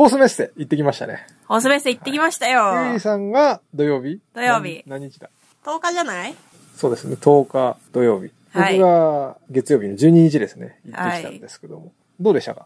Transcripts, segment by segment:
ホースメッセ行ってきましたね。ホースメッセ行ってきましたよ。ゆいさんが土曜日土曜日。何日だ ?10 日じゃないそうですね、10日土曜日。はい、僕が月曜日の12日ですね、行ってきたんですけども。はい、どうでしたか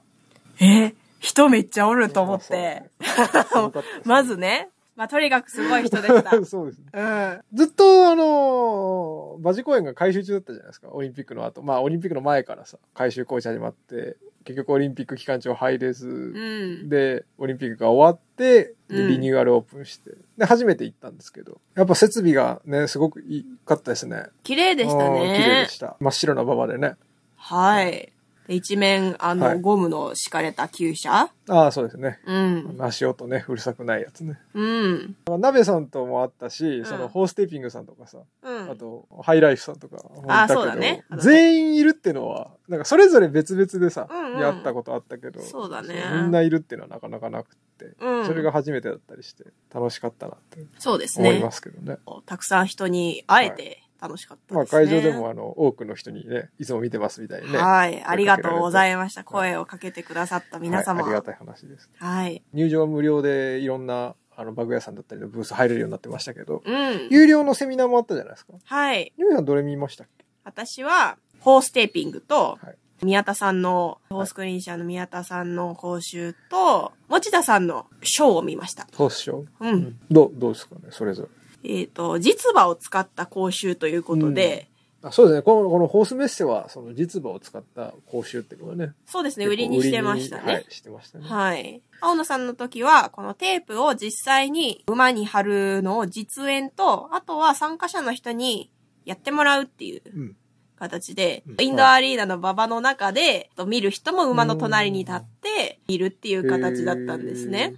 え人めっちゃおると思って。まずね、まあ、とにかくすごい人でした。そうですね。うん。ずっと、あの馬事公演が改修中だったじゃないですか、オリンピックの後。まあ、オリンピックの前からさ、改修工事始まって、結局オリンピック期間中入れず、うん、で、オリンピックが終わって、リニューアルオープンして、うん、で、初めて行ったんですけど、やっぱ設備がね、すごく良かったですね。綺麗でしたね。綺麗でした。真っ白な馬場でね。はい。一面、あの、はいゴムの敷かれた旧車。ああ、そうですね。うん。足音ね、うるさくないやつね。うん。まあ、鍋さんともあったし、そのホーステーピングさんとかさ、うん。あと、ハイライフさんとかもいたけど、あそうだね全員いるってのは、なんかそれぞれ別々でさ、うんうんやったことあったけど、そうだねみんないるっていうのはなかなかなくって、うんそれが初めてだったりして、楽しかったなってそうですね。思いま。すけどね。たくさん人に会えて、楽しかったですね。まあ会場でもあの、多くの人にね、いつも見てますみたいにね。はい、ありがとうございました。声をかけてくださった皆様。はい、ありがたい話です、はい。入場は無料でいろんなあの、バグ屋さんだったりのブース入れるようになってましたけど、うん、有料のセミナーもあったじゃないですか。はい。ゆうさんどれ見ましたっけ私は、ホーステーピングと、はい、宮田さんの、ホースクリーン社の宮田さんの講習と、持田さんのショーを見ました。ホースショーうん。どう、どうですかね、それぞれ。えっ、ー、と、実馬を使った講習ということで、うん、あそうですね。この、このホースメッセは、その実馬を使った講習ってことね。そうですね。売りにしてましたね。はい、してましたね。はい。青野さんの時は、このテープを実際に馬に貼るのを実演と、あとは参加者の人にやってもらうっていう。うん形で、インドアリーナの馬場の中で、見る人も馬の隣に立って、いるっていう形だったんですね。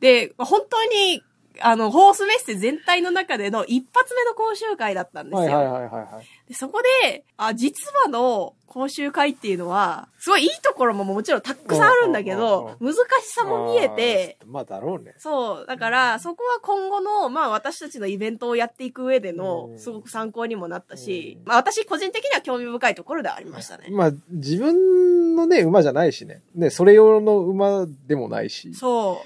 で、本当にあの、ホースメッセ全体の中での一発目の講習会だったんですよ。はいはいはいはい、はい、で。そこで、あ、実はの講習会っていうのは、すごいいいところももちろんたくさんあるんだけど、難しさも見えて、まあだろうね。そう。だから、そこは今後の、まあ私たちのイベントをやっていく上での、すごく参考にもなったし、まあ私個人的には興味深いところではありましたね。まあ自分のね、馬じゃないしね。ね、それ用の馬でもないし。そ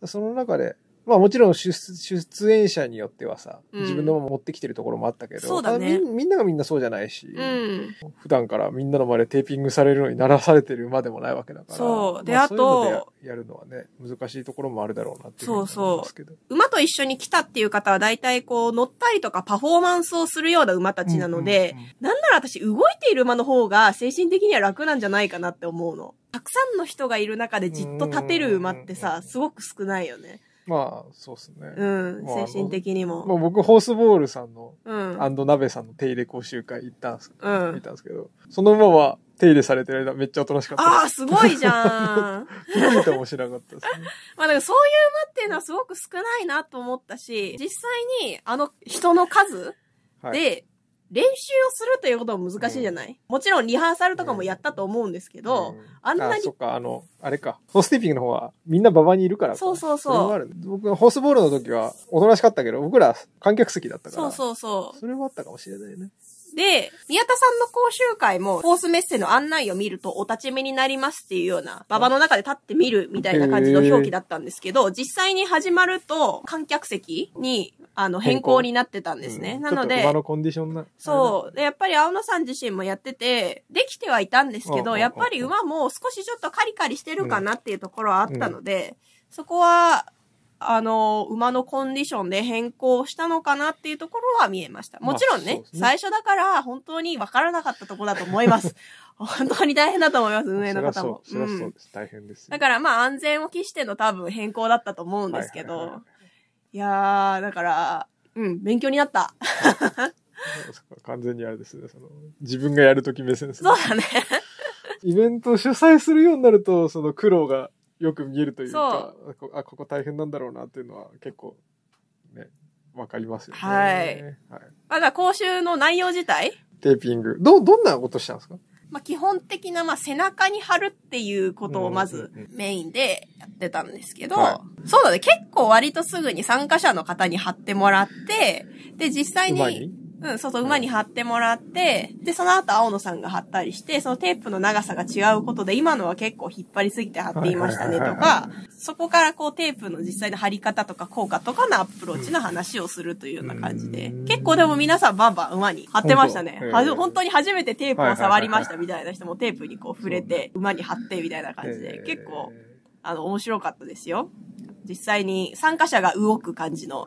う。その中で、まあもちろん出出演者によってはさ、うん自分の持ってきてるところもあったけど、そうだねみんながみんなそうじゃないし、うん。普段からみんなの前でテーピングされるのにならされてるまでもないわけだから。そうでまあとそういうのでやるのはね、難しいところもあるだろうなっていうふう思いますけど。馬と一緒に来たっていう方は大体こう乗ったりとかパフォーマンスをするような馬たちなので、うんうんうんなんなら私動いている馬の方が精神的には楽なんじゃないかなって思うの。たくさんの人がいる中でじっと立てる馬ってさ、すごく少ないよね。まあ、そうですね。うん、精神的にも。まあ、僕、ホースボールさんの、うん、アンド鍋さんの手入れ講習会行ったんです、うん、行ったんですけど、その馬は手入れされてる間めっちゃおとなしかったああ、すごいじゃん。気 づいてもしなかったですね。まあ、だからそういう馬っていうのはすごく少ないなと思ったし、実際にあの人の数で、はい練習をするということも難しいじゃない、うん、もちろんリハーサルとかもやったと思うんですけど、うん、あんなに。そっか、あの、あれか。ホースティーピングの方はみんな馬場にいるからそうそうそう。僕ホースボールの時はおとなしかったけど、僕ら観客席だったから。そうそうそう。それもあったかもしれないね。で、宮田さんの講習会も、コースメッセの案内を見るとお立ち目になりますっていうような、馬場の中で立ってみるみたいな感じの表記だったんですけど、実際に始まると、観客席に、あの、変更になってたんですね。うん、なので、馬のコンディションな。そう。で、やっぱり青野さん自身もやってて、できてはいたんですけど、やっぱり馬も少しちょっとカリカリしてるかなっていうところはあったので、うんうんそこは、あの、馬のコンディションで変更したのかなっていうところは見えました。もちろんね、まあ、ね最初だから本当に分からなかったとこだと思います。本当に大変だと思います、運営の方も。そりそうです、大変です、ね、だからまあ安全を期しての多分変更だったと思うんですけど、いやー、だから、うん、勉強になった。完全にあれですね、その、自分がやるとき目線ですね。そうだね。イベントを主催するようになると、その苦労がよく見えるというかあここ大変なんだろうなっていうのは結構ねわかりますよねはい、はい、まだ講習の内容自体テーピングどどんなことしたんですかまあ、基本的な、まあ、背中に貼るっていうことをまずメインでやってたんですけど、はい、そうだね、結構割とすぐに参加者の方に貼ってもらって、で、実際に、うん、そうそう、馬に貼ってもらって、で、その後青野さんが貼ったりして、そのテープの長さが違うことで、今のは結構引っ張りすぎて貼っていましたねとか、そこからこうテープの実際の貼り方とか効果とかのアプローチの話をするというような感じで、結構でも皆さんバンバン馬に貼ってましたね。本当に初めてテープを触りましたみたいな人もテープにこう触れて、馬に貼ってみたいな感じで、結構、あの、面白かったですよ。実際に参加者が動く感じの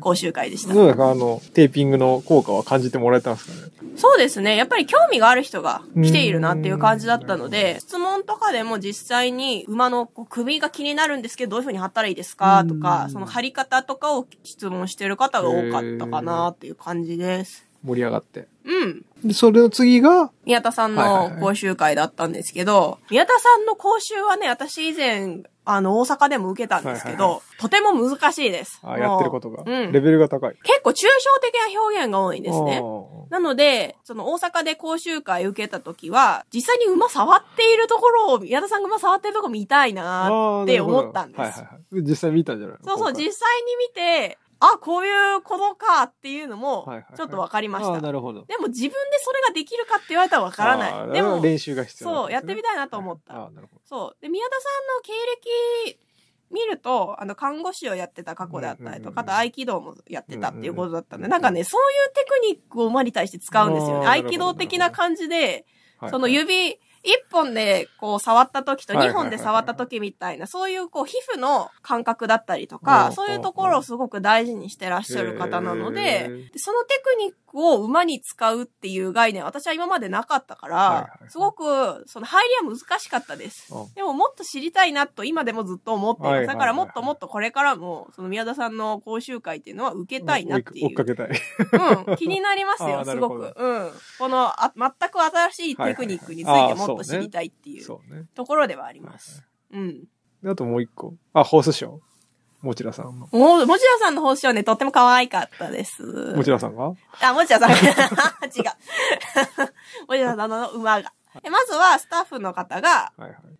講習会でした。あの、テーピングの効果は感じてもらえたんですかねそうですね。やっぱり興味がある人が来ているなっていう感じだったので、質問とかでも実際に馬のこう首が気になるんですけど、どういうふうに貼ったらいいですかとか、その貼り方とかを質問してる方が多かったかなっていう感じです。盛り上がって。うん。で、それの次が宮田さんの講習会だったんですけど、宮田さんの講習はね、私以前あの、大阪でも受けたんですけど、とても難しいです。あやってることが。うん。レベルが高い。結構抽象的な表現が多いんですね。なので、その大阪で講習会受けた時は、実際に馬触っているところを、矢田さんが馬触ってるとこ見たいなって思ったんです。はいはいはい。実際見たんじゃないそうそう、実際に見て、あ、こういうことかっていうのも、ちょっと分かりました。はいはいはい、でも自分でそれができるかって言われたら分からない。でも、練習が必要、ね、そう、やってみたいなと思った。はい、そう。で、宮田さんの経歴見ると、あの、看護師をやってた過去であったりとか、あと合気道もやってたっていうことだったんで、なんかね、そういうテクニックを馬に対して使うんですよね。合気道的な感じで、その指、はいはい一本でこう触った時と二本で触った時みたいな、そういうこう皮膚の感覚だったりとか、そういうところをすごく大事にしてらっしゃる方なので、そのテクニックを馬に使うっていう概念、私は今までなかったから、すごく、その入りは難しかったです。でももっと知りたいなと今でもずっと思っています、だからもっともっとこれからも、その宮田さんの講習会っていうのは受けたいなっていう。追っかけたい。うん、気になりますよ、すごく。うん。このあ、全く新しいテクニックについてもっと知りたいっていうところではあります。うん。あともう一個。あ、ホースショー。もちらさんの。も、もちらさんの報はね、とっても可愛かったです。もちらさんがあ、もちらさんが。違う。もちらさんの馬が。まずは、スタッフの方が、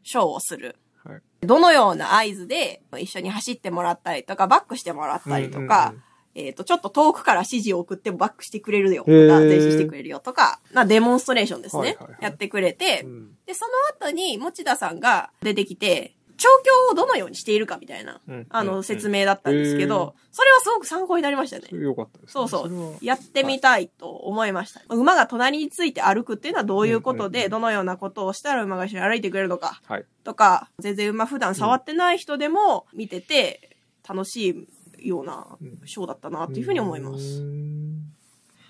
ショーをする。はいはい、どのような合図で、一緒に走ってもらったりとか、バックしてもらったりとか、えっ、と、ちょっと遠くから指示を送ってもバックしてくれるよとか、前してくれるよとか、まあ、デモンストレーションですね。やってくれて、うん、で、その後に持田さんが出てきて、調教をどのようにしているかみたいな、うん、あの、説明だったんですけど、うんうん、それはすごく参考になりましたね。そよかったです、ね、そうそう。やってみたいと思いました、はい。馬が隣について歩くっていうのはどういうことで、どのようなことをしたら馬が一緒に歩いてくれるのか、はい、とか、全然馬普段触ってない人でも見てて楽しいようなショーだったなというふうに思います。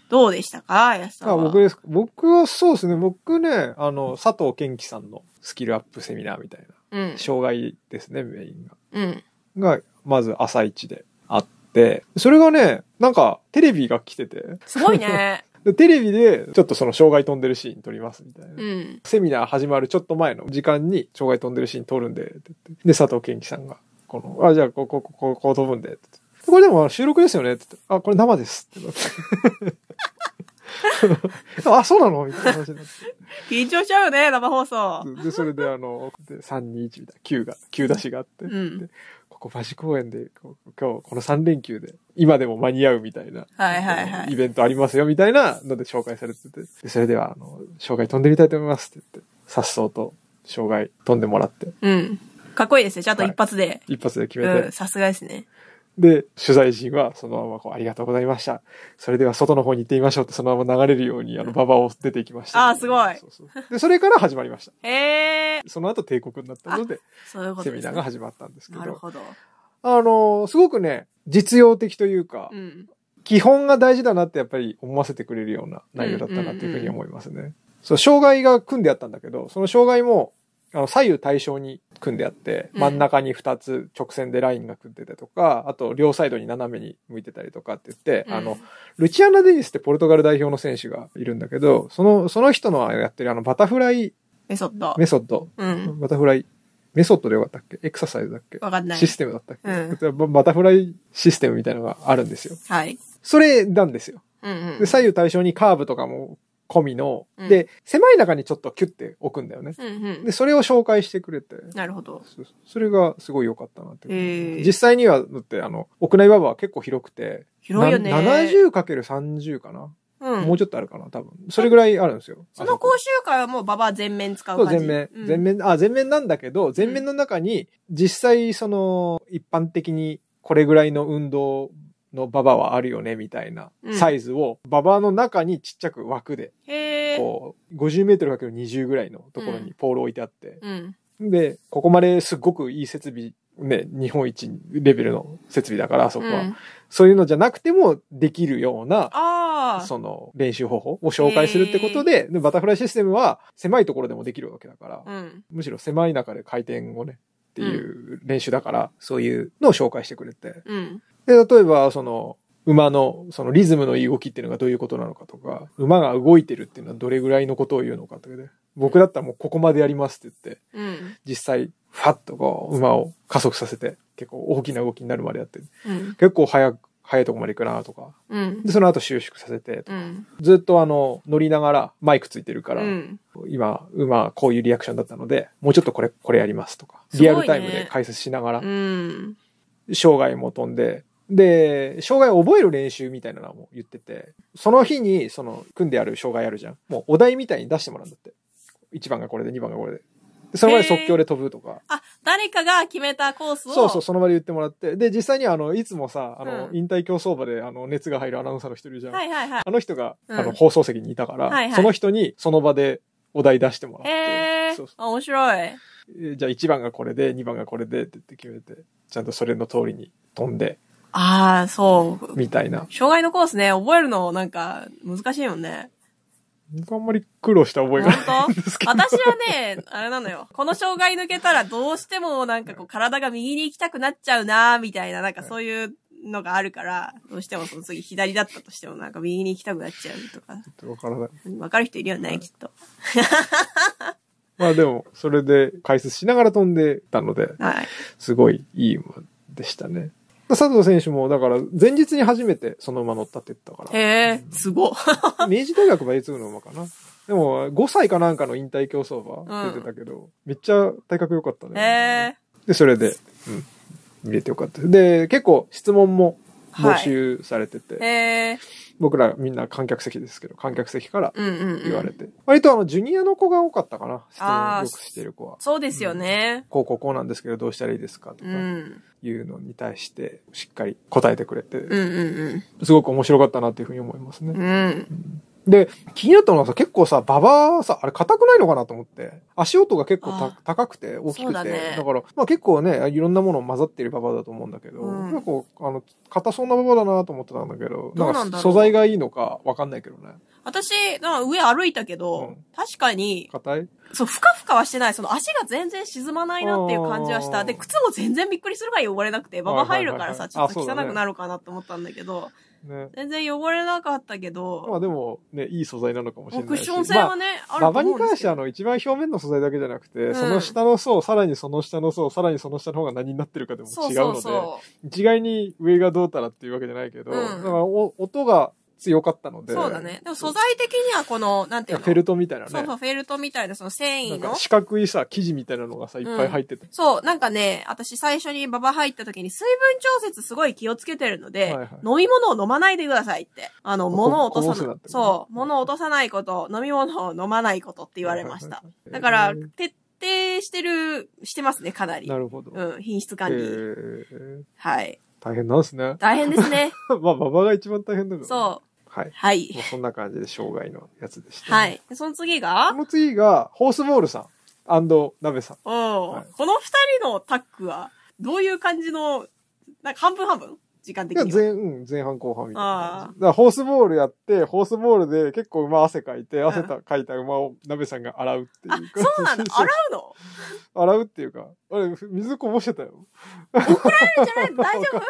どうでしたか安さんは。僕ですか。僕はそうですね。僕ね、あの、佐藤健樹さんのスキルアップセミナーみたいな。障害ですね、メインが。うんが、まず朝一であって、それがね、なんかテレビが来てて、すごいね テレビでちょっとその障害飛んでるシーン撮りますみたいな。うんセミナー始まるちょっと前の時間に障害飛んでるシーン撮るんで、ってってで、佐藤健樹さんが、この、あ、じゃあ、ここ、こここう飛ぶんで、ってってこれでも収録ですよねってって、あ、これ生ですってって あ、そうなのみたいな話になって。緊張しちゃうよね、生放送。で、それであの、3、2、1みたいな、9が、9出しがあって、うん、ここバジ公園で、今日、この3連休で、今でも間に合うみたいな、はいはいはい。イベントありますよ、みたいなので紹介されてて、でそれでは、あの、障害飛んでみたいと思いますって言って、さっそうと障害飛んでもらって。うん。かっこいいですね。ちゃんと一発で。はい、一発で決めて。さすがですね。で、取材陣はそのままこう、ありがとうございました。それでは外の方に行ってみましょうって、そのまま流れるように、あの、馬場を出ていきました、ね。ああ、すごいそうそう。で、それから始まりました。へえ。その後帝国になったので、そういうこと、ね、セミナーが始まったんですけど。なるほど。あの、すごくね、実用的というか、うん、基本が大事だなってやっぱり思わせてくれるような内容だったなっていうふうに思いますね。うんうんうん、そう、障害が組んであったんだけど、その障害もあの、左右対称に組んであって、真ん中に2つ直線でラインが組んでたりとか、うん、あと両サイドに斜めに向いてたりとかって言って、うん、あの、ルチアナ・デニスってポルトガル代表の選手がいるんだけど、その、その人のやってるあの、バタフライ、メソッド。メソッド。うん、バタフライ。メソッドでよかったっけエクササイズだっけわかんない。システムだったっけ、うん、バタフライシステムみたいなのがあるんですよ。はい。それなんですよ。うんうん、で左右対称にカーブとかも込みの、うん、で、狭い中にちょっとキュッて置くんだよね。うんうん、で、それを紹介してくれて。なるほど。そそれがすごい良かったなって、えー。実際には、だってあの、屋内ババは結構広くて。広いよね。70×30 かな。うん、もうちょっとあるかな、多分。それぐらいあるんですよ。その講習会はもうババア全面使う感じそう、全面、うん。全面、あ、全面なんだけど、全面の中に、実際その、一般的にこれぐらいの運動のババはあるよねみたいなサイズを、ババの中にちっちゃく枠で、こう、50メートル ×20 ぐらいのところにポール置いてあって、で、ここまですっごくいい設備、ね、日本一レベルの設備だから、そこは、うん、そういうのじゃなくてもできるような、その練習方法を紹介するってことで、バタフライシステムは狭いところでもできるわけだから、うん、むしろ狭い中で回転をね、っていう練習だから、うん、そういうのを紹介してくれて、で、例えば、その、馬の、そのリズムのいい動きっていうのがどういうことなのかとか、馬が動いてるっていうのはどれぐらいのことを言うのかとかで、僕だったらもうここまでやりますって言って、うん、実際、ファッとこう、馬を加速させて、結構大きな動きになるまでやって、うん、結構早く、早いとこまで行くなとか、うん、で、その後収縮させてとか、ずっとあの、乗りながらマイクついてるから、今、馬こういうリアクションだったので、もうちょっとこれ、これやりますとか、リアルタイムで解説しながら、生涯も飛んで、で、障害を覚える練習みたいなのも言ってて、その日に、その、組んである障害あるじゃん。もうお題みたいに出してもらうんだって。1番がこれで、2番がこれで。でその場で即興で飛ぶとか。あ、誰かが決めたコースを。そうそう、その場で言ってもらって。で、実際にあの、いつもさ、あの、うん、引退競走馬であの、熱が入るアナウンサーの人いるじゃん。はいはいはい。あの人が、うん、あの、放送席にいたから、はいはい、その人にその場でお題出してもらって。へそうそう面白い。じゃあ1番がこれで、2番がこれでって言って決めて、ちゃんとそれの通りに飛んで、ああ、そう。みたいな。障害のコースね、覚えるのなんか難しいもんね。あんまり苦労した覚えがないんですけど。私はね、あれなのよ。この障害抜けたらどうしてもなんかこう体が右に行きたくなっちゃうなみたいな、なんかそういうのがあるから、どうしてもその次左だったとしてもなんか右に行きたくなっちゃうとか。とわからない。わかる人いるよね、きっと。まあでも、それで解説しながら飛んでたので、はい、すごいいいもんでしたね。佐藤選手も、だから、前日に初めてその馬乗ったって言ったから。へえ、すご。明治大学は術部の馬かな。でも、5歳かなんかの引退競走馬出てたけど、うん、めっちゃ体格良かったね。へで、それで、うん。見れてよかったで、結構質問も募集されてて。はい、僕らみんな観客席ですけど、観客席から言われて。うんうんうん、割とあの、ジュニアの子が多かったかな。質問をよくしてる子は。そうですよね、うん、こうこうこうなんですけど、どうしたらいいですかとか。うんいうのに対してしっかり答えてくれて、すごく面白かったなっていうふうに思いますね。うんで、気になったのはさ、結構さ、ババアさ、あれ硬くないのかなと思って、足音が結構た高くて、大きくて、ね、だから、まあ結構ね、いろんなもの混ざってるバアだと思うんだけど、うん、結構、あの、硬そうなバ場だなと思ってたんだけど、なんか素材がいいのかわかんないけどね。私、上歩いたけど、うん、確かに、硬いそう、ふかふかはしてない。その足が全然沈まないなっていう感じはした。で、靴も全然びっくりするぐらい汚れなくて、ババ入るからさ、ちょっと汚くなるかなと思ったんだけど、ね、全然汚れなかったけど。まあでも、ね、いい素材なのかもしれないクッション性はね、まあ、あるババに関しては、あの、一番表面の素材だけじゃなくて、うん、その下の層、さらにその下の層、さらにその下の方が何になってるかでも違うので、そうそうそう一概に上がどうたらっていうわけじゃないけど、うん、だからお音が、強かったので。そうだね。でも素材的にはこの、なんていうのフェルトみたいなね。そうそう、フェルトみたいな、その繊維の。四角いさ、生地みたいなのがさ、いっぱい入ってて、うん、そう、なんかね、私最初にババ入った時に水分調節すごい気をつけてるので、はいはい、飲み物を飲まないでくださいって。あの、物を落とさない、そう、物を落とさないこと、飲み物を飲まないことって言われました。だから、徹底してる、してますね、かなり。なるほど。うん、品質管理。はい。大変なんですね。大変ですね。まあ、馬場が一番大変だから、そう。はい。はい。もうそんな感じで障害のやつでした、ね、はい。その次がその次が、ホースボールさん。アンド、ナベさん。うん、はい。この二人のタッグは、どういう感じの、なんか半分半分時間的に前、うん、前半後半みたいな。だからホースボールやって、ホースボールで結構馬汗かいて、汗た、かいた馬を鍋さんが洗うっていう。あ、そうなの洗うの 洗うっていうか、あれ、水こぼしてたよ。怒られるんじゃない大丈夫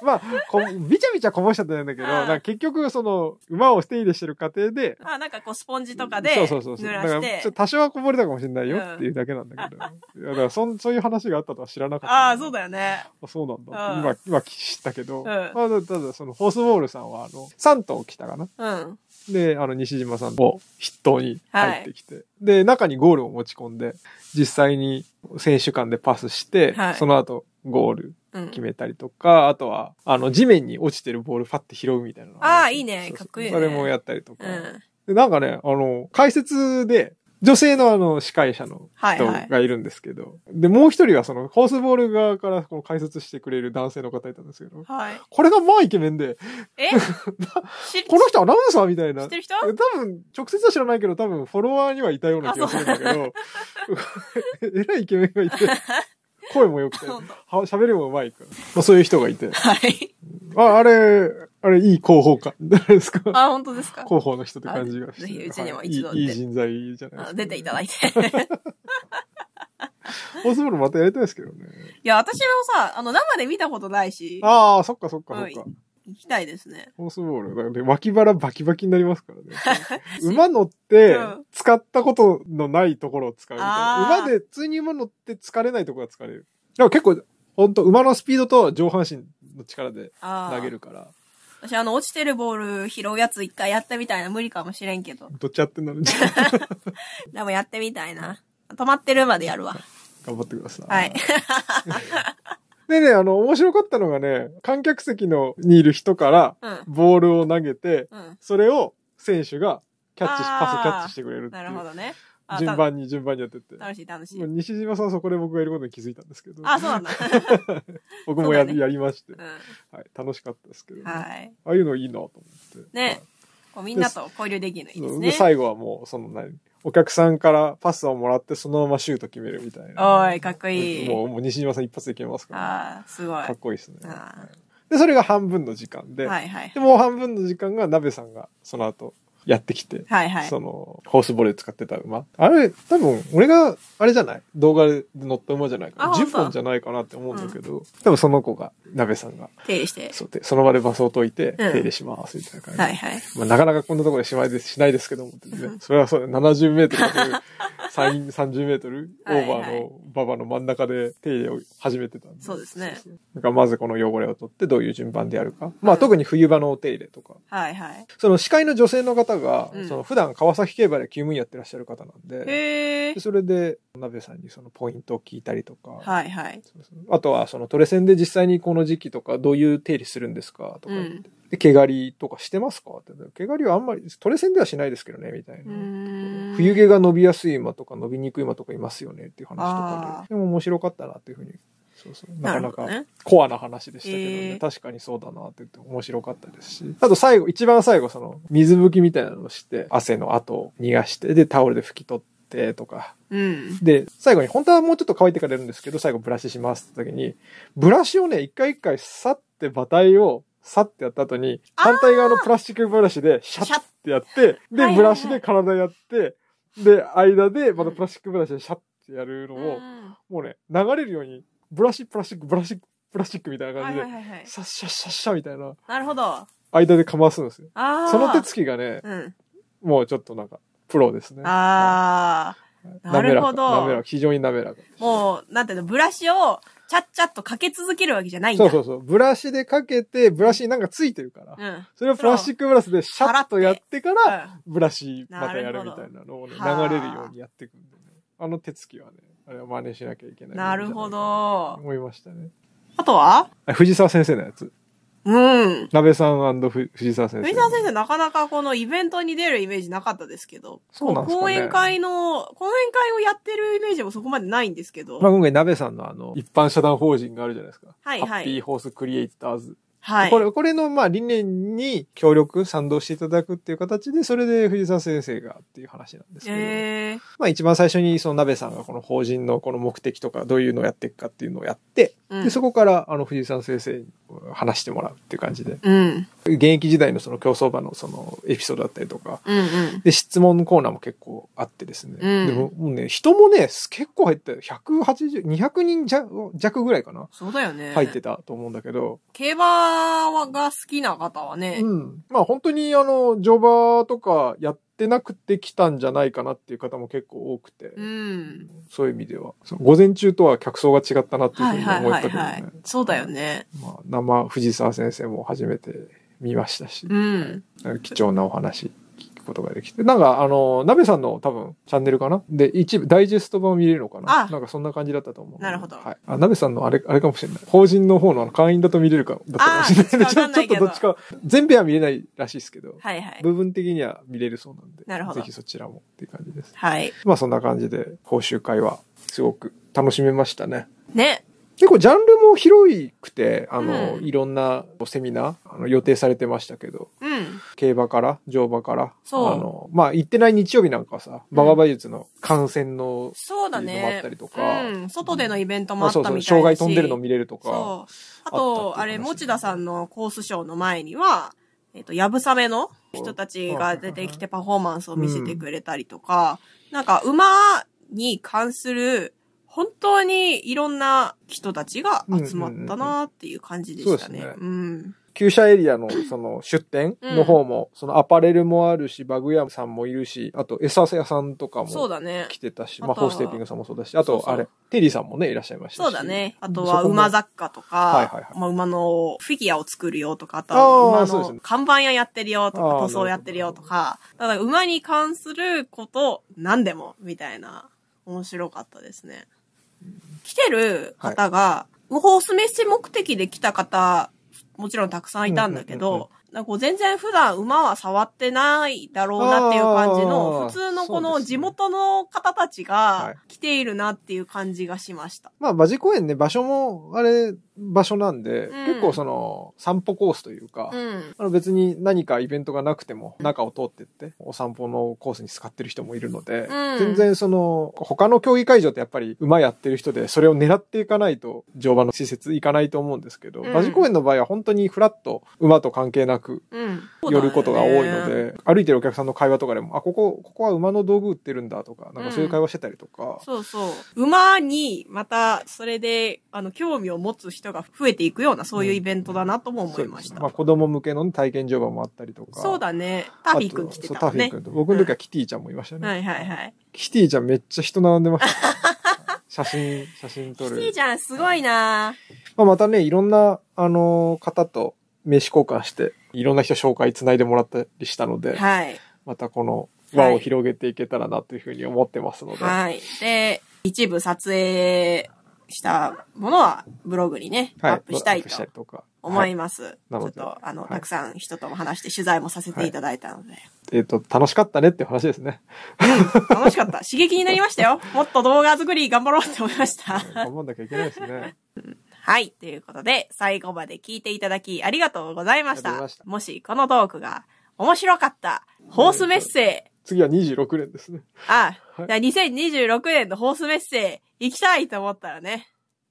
まあ、こ、びちゃびちゃこぼしちゃったんだけど、なんか結局、その、馬を手入れしてる過程で、あ、なんかこう、スポンジとかで、そうそうそうそう。だから、多少はこぼれたかもしれないよっていうだけなんだけど。うん、いやだからそ、そういう話があったとは知らなかった。ああ、そうだよね。あそうなんだ。今、今知ったけど。けど、うん、あただそのホースボールさんはあの3頭来たかな。うんで、あの、西島さんを筆頭に入ってきて、はい、で、中にゴールを持ち込んで、実際に選手間でパスして、はい、その後、ゴール決めたりとか、うん、あとは、あの、地面に落ちてるボールパッて拾うみたいな。ああ、いいね。かっこいい、ね、それもやったりとか。うんで、なんかね、あの、解説で、女性のあの、司会者の人がいるんですけど、はいはい、で、もう一人はその、ホースボール側からこの解説してくれる男性の方いたんですけど、はい、これがまあイケメンで、え この人アナウンサーみたいな。知ってる人多分、直接は知らないけど、多分フォロワーにはいたような気がするんだけど、えらいイケメンがいて。声も良くて、喋りも上手いから。まあそういう人がいて。はい。あ、あれ、あれ、いい広報官、誰ですかあ、本当ですか広報の人って感じがして。ぜひ、うちにも一度、はい、いい人材じゃないですか、出ていただいて。オスボルまたやりたいですけどね。いや、私もさ、あの、生で見たことないし。ああ、そっかそっかそっか。行きたいですね。ホースボール。だから、ね、脇腹バキバキになりますからね。馬乗って、使ったことのないところを使うみたいな。馬で、普通に馬乗って疲れないところが疲れる。でも結構、本当馬のスピードと上半身の力で投げるから。私、あの、落ちてるボール拾うやつ一回やってみたいな。無理かもしれんけど。どっちやってんの でもやってみたいな。止まってるまでやるわ。頑張ってください。はい。で ね、あの、面白かったのがね、観客席のにいる人から、ボールを投げて、うん、それを選手がキャッチし、パスキャッチしてくれるっていう。なるほどね。順番に順番にやってって。楽しい楽しい。西島さんそこで僕がいることに気づいたんですけど。あ、そうなんだ。僕もや,、やりまして、はい。楽しかったですけど、はい。ああいうのいいなと思って。ね。こうみんなと交流できるのいいですね。最後はもう、その何、お客さんからパスをもらってそのままシュート決めるみたいな。おい、かっこいい。もう、もう西島さん一発でいけますから、ああ、すごい。かっこいいですね。で、それが半分の時間で、はいはい、で、もう半分の時間が鍋さんがその後やってきて、はいはい。その、ホースボレー使ってた馬。あれ、多分、俺が、あれじゃない動画で乗った馬じゃないかな。10本じゃないかなって思うんだけど、うん、多分その子が、鍋さんが。手入れして。そうで、その場で馬装解いて、手入れします、みたいな感じ。はいはい。まあ、なかなかこんなところでしまいです、しないですけども、ね、それはそう、70メートル30 メートルオーバーの馬場の真ん中で手入れを始めてたんで。そうですね。だからまずこの汚れを取ってどういう順番でやるか。まあ特に冬場のお手入れとか。はいはい。その司会の女性の方方が、うん、その普段川崎競馬で勤務員やってらっしゃる方なんで、でそれで、鍋さんにそのポイントを聞いたりとか、はいはい。そうそうあとは、そのトレセンで実際にこの時期とか、どういう定理するんですかとか、うん、で、毛刈りとかしてますかって、毛刈りはあんまり、トレセンではしないですけどね、みたいな。冬毛が伸びやすい馬とか、伸びにくい馬とかいますよねっていう話とかで、でも面白かったなっていうふうにそうそうなかなかコアな話でしたけどね、どね確かにそうだなってって面白かったですしあと最後一番最後その水拭きみたいなのをして汗の跡を逃がしてでタオルで拭き取って。とか、うん、で最後に本当はもうちょっと乾いてからやるんですけど最後ブラシしますって時にブラシをね一回一回さって馬体をさってやった後に反対側のプラスチックブラシでシャッってやってでブラシで体やってで間でまたプラスチックブラシでシャッってやるのを、もうね流れるようにブラシプラスチック、ブラシプラスチックみたいな感じで、シャッシャッシャッシャみたいな、なるほど。間でかますんですよ。あ。その手つきがね、うん。もうちょっとなんか、プロですね。ああ。なるほか。滑らど。か。非常に滑らか。もう、なんていうの、ブラシを、ちゃっちゃっとかけ続けるわけじゃないんだ。そうそうそう。ブラシでかけて、ブラシになんかついてるから。うん。それをプラスチックブラスでシャッとやってから、ブラシまたやるみたいなのをね、流れるようにやっていくんね。あの手つきはね、あれは真似しなきゃいけないなるほど。思いましたね。あとは藤沢先生のやつ。うん。鍋さん藤沢先生。藤沢先生なかなかこのイベントに出るイメージなかったですけど。そうなんですか、ね、講演会の、講演会をやってるイメージもそこまでないんですけど。まあ今回鍋さんのあの、一般社団法人があるじゃないですか。はいはい。ハッピーホースクリエイターズはい。これ、これの、まあ、理念に協力、賛同していただくっていう形で、それで藤沢先生がっていう話なんですけど、えー、まあ、一番最初に、その鍋さんがこの法人のこの目的とか、どういうのをやっていくかっていうのをやって、うん、で、そこから、あの、藤沢先生に話してもらうっていう感じで、うん。現役時代のその競走馬のそのエピソードだったりとか、うんうん、で、質問コーナーも結構あってですね。うん、でも、もうね、人もね、結構入って、180、200人弱弱ぐらいかな。そうだよね。入ってたと思うんだけど。競馬が好きな方はね。うん。まあ本当にあの、乗馬とかやって、なくてきたんじゃないかなっていう方も結構多くて、うん、そういう意味では午前中とは客層が違ったなっていうふうに思ったけどね、はいはいはい、そうだよね、まあ、生藤沢先生も初めて見ましたし、うん、貴重なお話聞くことができてなんかあのなべさんの多分チャンネルかなで一部ダイジェスト版見れるのかななんかそんな感じだったと思うなるほどはい、あなべさんのあれあれかもしれない法人の方の会員だと見れるかだったかもしれない ちょっとどっちか全部は見れないらしいですけど、はいはい、部分的には見れるそうなんでなるほどぜひそちらもっていう感じですはいまあそんな感じで講習会はすごく楽しめましたねね結構ジャンルも広くて、あの、うん、いろんなセミナーあの予定されてましたけど、うん、競馬から乗馬から、あの、まあ、行ってない日曜日なんかはさ、馬場馬術の観戦のそうだね。もあったりとか、うん、外でのイベントもあったりとか、障害飛んでるの見れるとか。あと、あれ、持田さんのコースショーの前には、えっ、ー、と、やぶさめの人たちが出てきてパフォーマンスを見せてくれたりとか、なんか馬に関する本当にいろんな人たちが集まったなっていう感じでしたね。うん。旧社エリアのその出店の方も、そのアパレルもあるし、バグ屋さんもいるし、あとエス屋さんとかも来てたし、まあホーステーピングさんもそうだし、あとあれ、テリーさんもね、いらっしゃいましたし。そうだね。あとは馬雑貨とか、まあ馬のフィギュアを作るよとか、あとは馬の看板屋やってるよとか、塗装やってるよとか、ただ馬に関すること何でもみたいな、面白かったですね。来てる方が、無法スメッセ目的で来た方、もちろんたくさんいたんだけど、なんか全然普段馬は触ってないだろうなっていう感じの、普通のこの地元の方たちが来ているなっていう感じがしました。ねはい、まあ、馬事公園ね、場所も、あれ、場所なんで、うん、結構その散歩コースというか、うん、あの別に何かイベントがなくても中を通ってって、お散歩のコースに使ってる人もいるので、うん、全然その他の競技会場ってやっぱり馬やってる人でそれを狙っていかないと乗馬の施設行かないと思うんですけど、馬事公園の場合は本当にフラッと馬と関係なくく寄ることが多いので、うん歩いてるお客さんの会話とかでも「あここここは馬の道具売ってるんだ」とかなんかそういう会話してたりとか、うん、そうそう馬にまたそれであの興味を持つ人が増えていくようなそういうイベントだなとも思いました、うんね、まあ、子供向けの、体験乗馬もあったりとかそうだねタフィー君来てたねタフィー君と僕の時はキティちゃんもいましたね、はいはいはいキティちゃんめっちゃ人並んでました 写真、写真撮る。キティちゃんすごいな、まあ、またね、いろんな、あのー、方と飯交換して、いろんな人紹介つないでもらったりしたので、はい、またこの輪を広げていけたらなというふうに思ってますので。はい、で、一部撮影したものはブログにね、アップしたいと思います。ちょっと、あの、たくさん人とも話して取材もさせていただいたので。えっと、楽しかったねって話ですね。楽しかった。刺激になりましたよ。もっと動画作り頑張ろうって思いました。頑張んなきゃいけないですね。はい。ということで、最後まで聞いていただきありがとうございました。したもし、このトークが面白かった、ホースメッセー。次は26年ですね。ああ、はい、2026年のホースメッセー行きたいと思ったらね、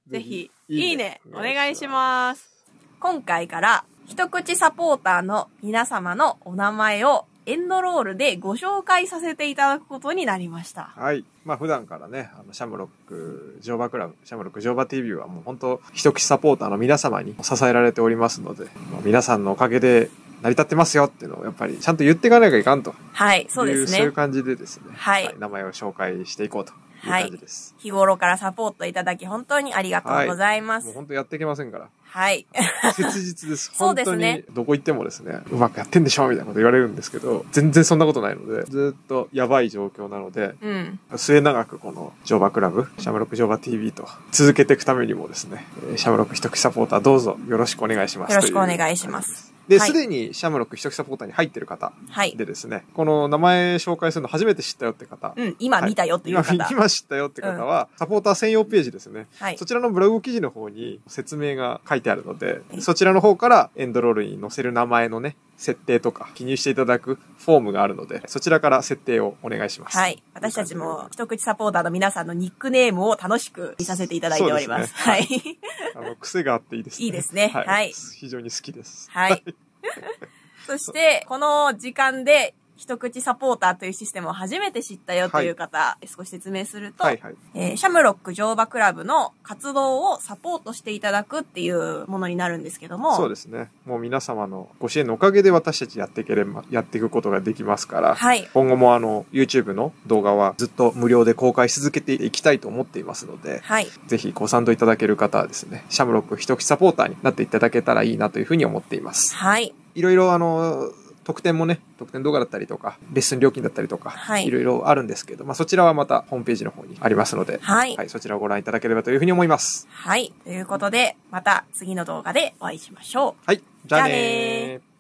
ぜひ、いいね、いいねお願いします。今回から、一口サポーターの皆様のお名前をエンドロールでご紹介させていただくことになりました。はい。まあ普段からね、あのシャムロック乗馬クラブ、シャムロック乗馬 TV はもう本当一口サポーターの皆様に支えられておりますので、まあ、皆さんのおかげで成り立ってますよっていうのをやっぱりちゃんと言っていかなきゃいかんと。はい、そうですね。そういう感じでですね。はい、はい、名前を紹介していこうと。はい。日頃からサポートいただき本当にありがとうございます。はい、もう本当やっていけませんから。はい。切実です。本当に、どこ行ってもですね、うまくやってんでしょみたいなこと言われるんですけど、全然そんなことないので、ずっとやばい状況なので、うん、末永くこの乗馬クラブ、シャムロック乗馬 TV と続けていくためにもですね、シャムロック一口サポーターどうぞよろしくお願いします。よろしくお願いします。で、す、で、にシャムロック秘匿サポーターに入ってる方でですね、はい、この名前紹介するの初めて知ったよって方。うん、今見たよっていう方。はい、今今知ったよって方は、うん、サポーター専用ページですね、はい。そちらのブログ記事の方に説明が書いてあるので、そちらの方からエンドロールに載せる名前のね、設定とか記入していただくフォームがあるので、そちらから設定をお願いします。はい。私たちも、一口サポーターの皆さんのニックネームを楽しく見させていただいております。すね、はい。あの、癖があっていいですね。いいですね。はい。はい、非常に好きです。はい。そして、この時間で一口サポーターというシステムを初めて知ったよという方、はい、少し説明すると、はいはい、えー、シャムロック乗馬クラブの活動をサポートしていただくっていうものになるんですけども。そうですね。もう皆様のご支援のおかげで私たちやっていければ、やっていくことができますから、はい、今後もあの、YouTube の動画はずっと無料で公開し続けていきたいと思っていますので、はい、ぜひご賛同いただける方はですね、シャムロック一口サポーターになっていただけたらいいなというふうに思っています。はい。いろいろあの、特典もね、特典動画だったりとか、レッスン料金だったりとか、はい、いろいろあるんですけど、まあ、そちらはまたホームページの方にありますので、はい、はい、そちらをご覧いただければというふうに思います。はい。ということで、また次の動画でお会いしましょう。はい。じゃあねー。